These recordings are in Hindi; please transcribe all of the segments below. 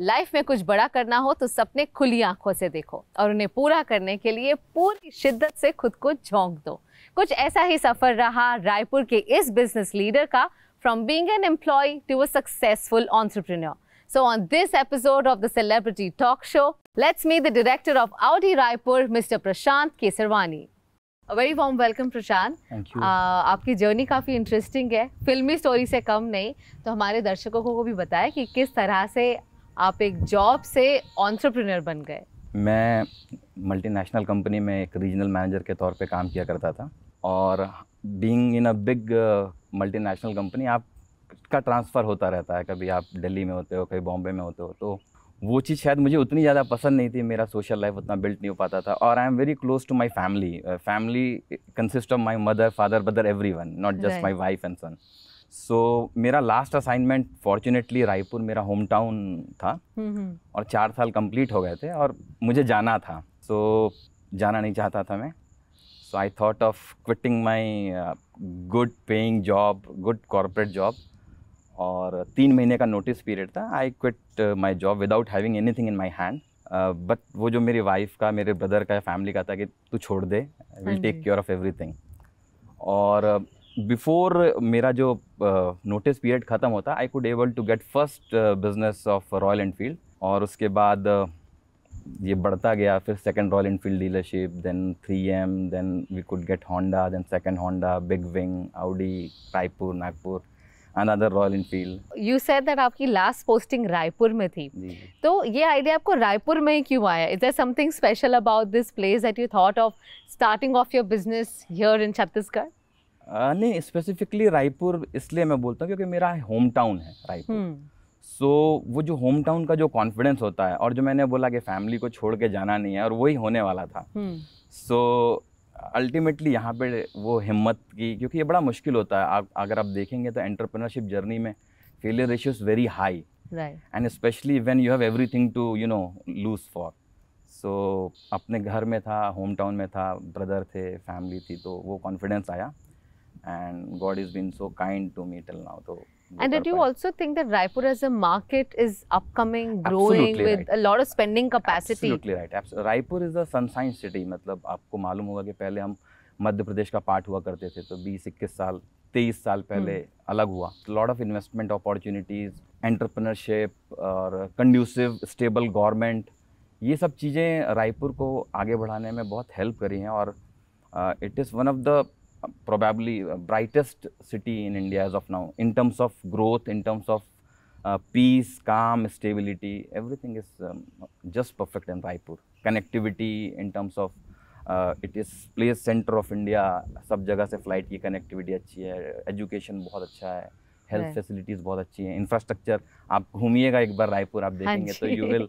लाइफ में कुछ बड़ा करना हो तो सपने खुली आंखों से देखो और उन्हें पूरा करने के लिए पूरी शिद्दत से खुद को झोंक दो कुछ ऐसा ही सफर रहा रायपुर के इस बिजनेस लीडर का from being an employ to a successful entrepreneur so on this episode of the celebrity talk show let's meet the director of Audi Raipur mister Prashant Kesarwani very warm welcome Prashant आपकी जर्नी काफ़ी इंटरेस्टिंग है फिल्मी स्टोरी से कम नहीं तो हमारे दर्शकों को भी बताया कि किस तरह से आप एक जॉब से ऑन्ट्रप्रनर बन गए मैं मल्टीनेशनल कंपनी में एक रीजनल मैनेजर के तौर पे काम किया करता था और being in a big multinational company आप का ट्रांसफ़र होता रहता है कभी आप दिल्ली में होते हो कभी बॉम्बे में होते हो तो वो चीज़ शायद मुझे उतनी ज़्यादा पसंद नहीं थी मेरा सोशल लाइफ उतना बिल्ट नहीं हो पाता था और I am very close to my family family consist of my mother father brother everyone not just my wife and son so so, मेरा लास्ट असाइनमेंट फॉर्चुनेटली रायपुर मेरा होम टाउन था हम्म, हम्म। और चार साल कंप्लीट हो गए थे और मुझे जाना था सो so, जाना नहीं चाहता था मैं so I thought of quitting my good paying job good corporate job और तीन महीने का नोटिस पीरियड था I quit my job without having anything in my hand but वो जो मेरी वाइफ का मेरे ब्रदर का फैमिली का था कि तू छोड़ दे will take care of everything और uh, बिफोर मेरा जो नोटिस पीरियड ख़त्म होता I could able to get first business of Royal Enfield और उसके बाद ये बढ़ता गया फिर second Royal Enfield dealership then three M then we could get Honda then second Honda big wing Audi Raipur Nagpur another Royal Enfield you said that आपकी लास्ट पोस्टिंग रायपुर में थी तो ये आइडिया आपको रायपुर में ही क्यों आया is there something special about this place that you thought of starting of your business here in Chhattisgarh नहीं स्पेसिफिकली रायपुर इसलिए मैं बोलता हूँ क्योंकि मेरा होम टाउन है रायपुर सो हम्म। so, वो जो होम टाउन का जो कॉन्फिडेंस होता है और जो मैंने बोला कि फैमिली को छोड़ के जाना नहीं है और वही होने वाला था सो हम्म। अल्टीमेटली यहाँ पे वो हिम्मत की क्योंकि ये बड़ा मुश्किल होता है आ, अगर आप देखेंगे तो एंटरप्रेनरशिप जर्नी में failure ratio is very high and specially when you have everything to you know lose for so अपने घर में था होम टाउन में था ब्रदर थे फैमिली थी तो वो कॉन्फिडेंस आया and God has been so kind to me till now. So and did you part. also think that Raipur as a market is upcoming, growing Absolutely with right. a lot of spending capacity? Absolutely right. Raipur is a sunshine city मतलब आपको मालूम होगा कि पहले हम मध्य प्रदेश का पार्ट हुआ करते थे तो बीस इक्कीस साल तेईस साल पहले हम्म। अलग हुआ lot of investment opportunities entrepreneurship और कंड्यूसिव स्टेबल गवर्नमेंट ये सब चीज़ें रायपुर को आगे बढ़ाने में बहुत हेल्प करी हैं और it is one of the probably brightest city in India as of now in terms of growth, in terms of uh, peace, calm, stability, everything is um, just perfect in Raipur. Connectivity in terms of uh, it is place center of India, सब जगह से flight की connectivity अच्छी है education बहुत अच्छा है हेल्थ फैसिलिटीज़ बहुत अच्छी हैं इंफ्रास्ट्रक्चर आप घूमिएगा एक बार रायपुर आप देखेंगे तो यू विल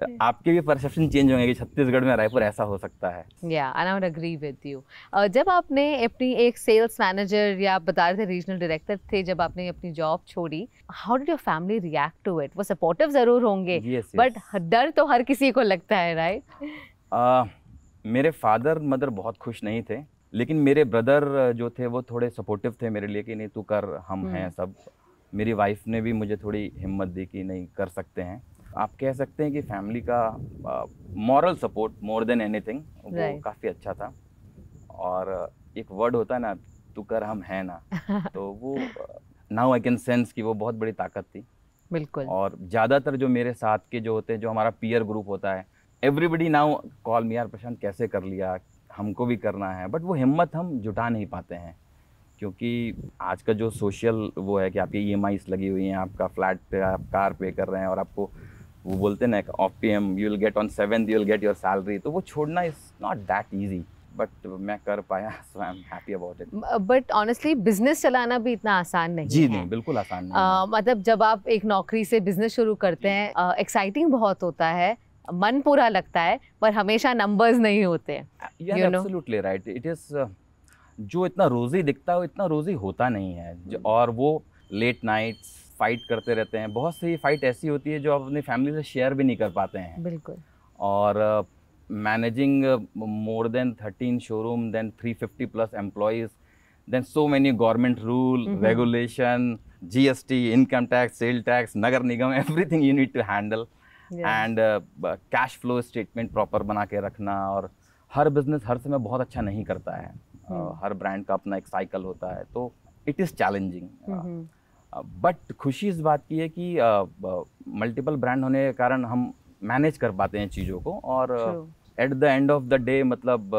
तो आपके भी परसेप्शन चेंज होंगे कि छत्तीसगढ़ में रायपुर ऐसा हो सकता है या I would agree with you जब आपने अपनी एक सेल्स मैनेजर या आप बता रहे थे रीजनल डायरेक्टर थे जब आपने अपनी जॉब छोड़ी how did your family react to it वो सपोर्टिव जरूर होंगे बट yes, yes. डर तो हर किसी को लगता है राइट right? uh, मेरे फादर मदर बहुत खुश नहीं थे लेकिन मेरे ब्रदर जो थे वो थोड़े सपोर्टिव थे मेरे लिए कि नहीं तू कर हम hmm. हैं सब मेरी वाइफ ने भी मुझे थोड़ी हिम्मत दी कि नहीं कर सकते हैं आप कह सकते हैं कि फैमिली का moral support more than anything वो काफ़ी अच्छा था और एक वर्ड होता है ना तू कर हम है ना तो वो नाउ आई कैन सेंस कि वो बहुत बड़ी ताकत थी बिल्कुल और ज़्यादातर जो मेरे साथ के जो होते हैं जो हमारा पीयर ग्रुप होता है everybody now call me are Prashant कैसे कर लिया हमको भी करना है बट वो हिम्मत हम जुटा नहीं पाते हैं क्योंकि आज का जो सोशल वो है कि आपकी ई e लगी हुई हैं आपका फ्लैट पे आप कार पे कर रहे हैं और आपको वो बोलते ना of P M you will get on seven you will get your salary तो वो छोड़ना is not that easy but मैं कर पाया so I am happy about it but honestly business चलाना भी इतना आसान नहीं जी है. नहीं बिल्कुल आसान नहीं uh, मतलब जब आप एक नौकरी से बिजनेस शुरू करते हैं एक्साइटिंग uh, बहुत होता है मन पूरा लगता है पर हमेशा नंबर्स नहीं होते एब्सोल्युटली राइट इट इज़ जो इतना रोज़ी दिखता है इतना रोज़ी होता नहीं है और वो लेट नाइट्स फाइट करते रहते हैं बहुत सी फाइट ऐसी होती है जो आप अपनी फैमिली से शेयर भी नहीं कर पाते हैं बिल्कुल और managing more than thirteen showroom then three fifty plus employees then so many government rule regulation G S T income tax sale tax नगर निगम everything need to handle and cash flow statement proper बना के रखना और हर बिजनेस हर समय बहुत अच्छा नहीं करता है uh, हर ब्रांड का अपना एक साइकिल होता है तो इट इज़ चैलेंजिंग बट खुशी इस बात की है कि मल्टीपल ब्रांड होने के कारण हम मैनेज कर पाते हैं चीज़ों को और at the end of the day मतलब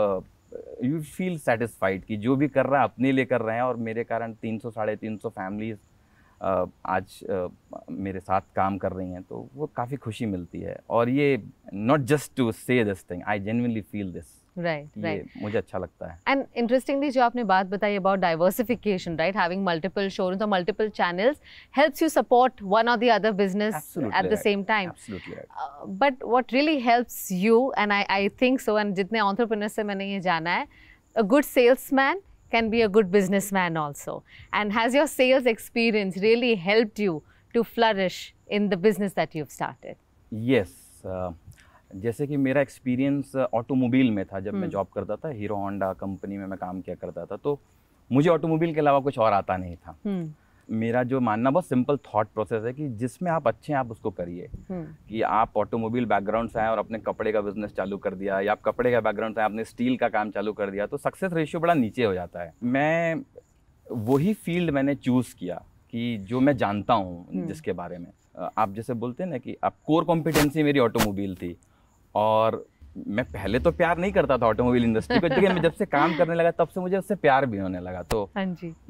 यू फील सेटिस्फाइड कि जो भी कर रहा है अपने लिए कर रहे हैं और मेरे कारण तीन सौ साढ़े तीन सौ फैमिलीज आज मेरे साथ काम कर रही हैं तो वो काफ़ी खुशी मिलती है और ये not just to say this thing I genuinely feel this right right, right. मुझे अच्छा लगता है एंड इंटरेस्टिंगली जो आपने बात बताई about diversification right having multiple showrooms और multiple channels helps you support one और the other business at the same time but what really helps you and I I think so and जितने ऑन्टरप्रेनर से मैंने ये जाना है a good salesman can be a good businessman also. And has your sales experience really helped you to flourish in the business that you've started? Yes. Uh, जैसे कि मेरा एक्सपीरियंस ऑटोमोबाइल में था जब मैं जॉब हम्म। करता था हीरो होंडा कंपनी में मैं काम किया करता था तो मुझे ऑटोमोबाइल के अलावा कुछ और आता नहीं था हम्म। मेरा जो मानना बहुत सिंपल थॉट प्रोसेस है कि जिसमें आप अच्छे हैं आप उसको करिए हम्म। कि आप ऑटोमोबाइल बैकग्राउंड से आए और अपने कपड़े का बिजनेस चालू कर दिया या आप कपड़े का बैकग्राउंड से आपने स्टील का काम चालू कर दिया तो सक्सेस रेशियो बड़ा नीचे हो जाता है मैं वही फील्ड मैंने चूज़ किया कि जो मैं जानता हूँ जिसके बारे में आप जैसे बोलते हैं ना कि आप कोर कॉम्पिटेंसी मेरी ऑटोमोबाइल थी और मैं पहले तो प्यार नहीं करता था ऑटोमोबाइल इंडस्ट्री को लेकिन मैं जब से काम करने लगा तब से मुझे उससे प्यार भी होने लगा तो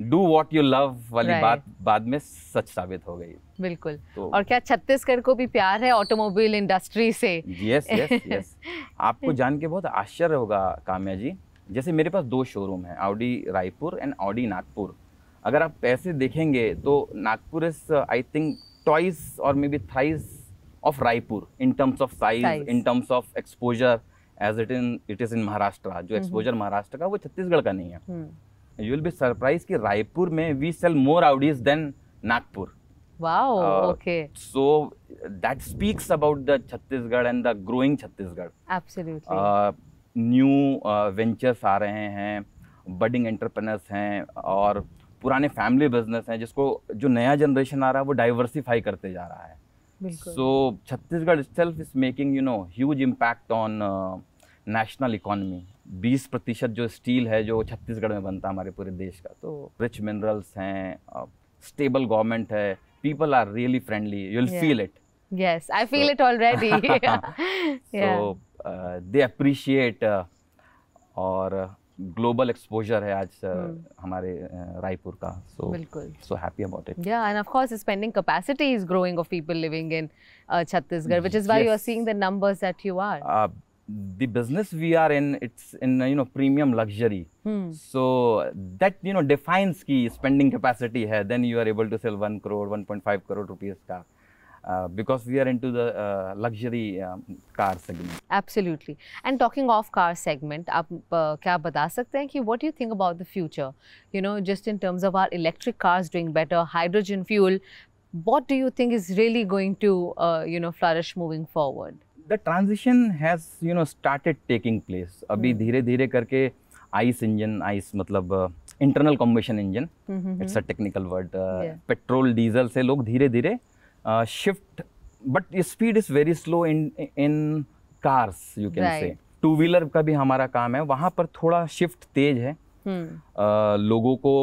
डू वॉट यू लव वाली बात बाद में सच साबित हो गई बिल्कुल तो, और क्या छत्तीसगढ़ को भी प्यार है ऑटोमोबाइल इंडस्ट्री से यस यस यस आपको जान के बहुत आश्चर्य होगा काम्या जी जैसे मेरे पास दो शोरूम है Audi Raipur and Audi Nagpur अगर आप पैसे देखेंगे तो Nagpur is I think twice or maybe thrice of Raipur in terms of size, size. in terms of exposure as it in it is in Maharashtra जो exposure Maharashtra का वो छत्तीसगढ़ का नहीं है You will be surprised कि रायपुर में we sell more Audis than Nagpur. wow uh, okay so that speaks about the chhattisgarh and the growing chhattisgarh absolutely uh, new uh, ventures आ रहे हैं budding entrepreneurs हैं और पुराने फैमिली बिजनेस हैं जिसको जो नया जनरेशन आ रहा है वो डाइवर्सिफाई करते जा रहा है so Chhattisgarh self is making you know huge impact on national economy 20 प्रतिशत जो स्टील है जो छत्तीसगढ़ में बनता है हमारे पूरे देश का तो रिच मिनरल्स हैं स्टेबल uh, गवर्नमेंट है people are really friendly you will feel it yes I feel it already so they appreciate और ग्लोबल एक्सपोजर है आज uh, हमारे रायपुर का so so happy about it yeah and of course spending capacity is growing of people living in Chhattisgarh which is why you are seeing the numbers that you are the business we are in it's in you know premium luxury hmm. so that you know defines ki spending capacity hai then you are able to sell 1 crore 1.5 crore rupees ka uh, because we are into the uh, luxury um, car segment. Absolutely. And talking of car segment, can you tell us what do you think about the future? You know, just in terms of our electric cars doing better, hydrogen fuel. What do you think is really going to, uh, you know, flourish moving forward? The transition has, you know, started taking place. अभी hmm. धीरे-धीरे करके uh, internal combustion engine, मतलब internal combustion engine it's a technical word Petrol, diesel से लोग धीरे धीरे Uh, shift but speed is very slow in in cars you can right. say two wheeler का भी हमारा काम है वहाँ पर थोड़ा शिफ्ट तेज है आ, हम्म। uh, लोगों को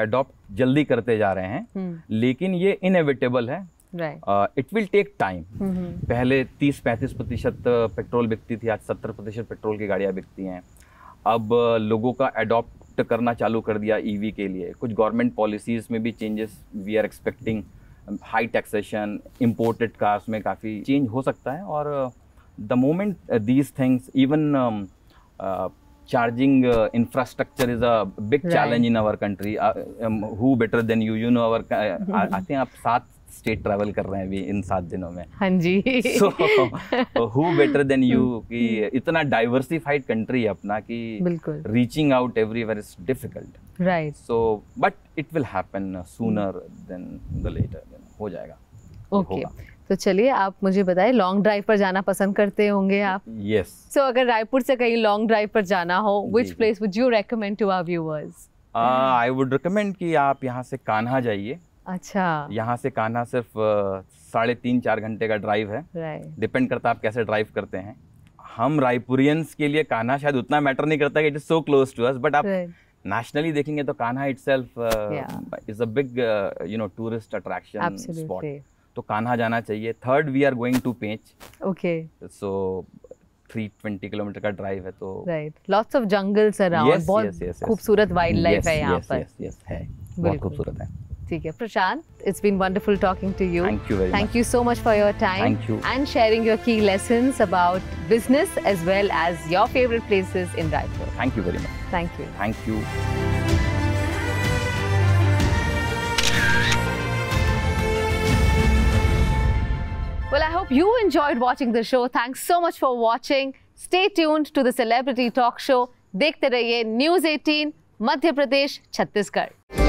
एडॉप्ट uh, जल्दी करते जा रहे हैं हम्म। लेकिन ये इनएविटेबल है इट विल टेक टाइम पहले 30-35 प्रतिशत पेट्रोल बिकती थी आज 70 प्रतिशत पेट्रोल की गाड़ियाँ बिकती हैं अब लोगों का एडॉप्ट करना चालू कर दिया ईवी e के लिए कुछ गवर्नमेंट पॉलिसीज़ में भी changes we are expecting high taxation imported cars में काफ़ी चेंज हो सकता है और the moment these things even charging infrastructure is a big challenge in challenge country who better than you you know than I think uh, आप सात स्टेट ट्रैवल कर रहे हैं अभी इन सात दिनों में हाँ जी so who better than you कि इतना डाइवर्सिफाइड कंट्री है अपना कि reaching out everywhere is difficult right so but it will happen sooner than the later हो जाएगा ओके okay. तो चलिए आप मुझे बताएं लॉन्ग ड्राइव पर जाना पसंद करते होंगे आप यस yes. सो so, अगर रायपुर से कहीं लॉन्ग ड्राइव पर जाना हो which place would you recommend to our viewers I would recommend कि आप यहाँ से कान्हा जाइए अच्छा यहाँ से कान्हा सिर्फ साढ़े तीन चार घंटे का ड्राइव है डिपेंड right. करता है आप कैसे ड्राइव करते हैं हम रायपुरियंस के लिए कान्हा शायद उतना मैटर नहीं करता it is so close to us but आप right. नेशनली देखेंगे तो Kanha itself is a you know tourist attraction spot तो कान्हा जाना चाहिए third we are going to Pench okay so 320 kilometre का ड्राइव है तो right lots of jungles around बहुत खूबसूरत वाइल्ड लाइफ है यहाँ पर बहुत खूबसूरत है ठीक है Prashant it's been wonderful talking to you thank you thank you so much for your time and sharing your key lessons about business as well as your favourite places in Raipur thank you very much thank you thank you Well, I hope you enjoyed watching the show. Thanks so much for watching. Stay tuned to the Celebrity Talk Show. देखते रहिए News 18 मध्य प्रदेश छत्तीसगढ़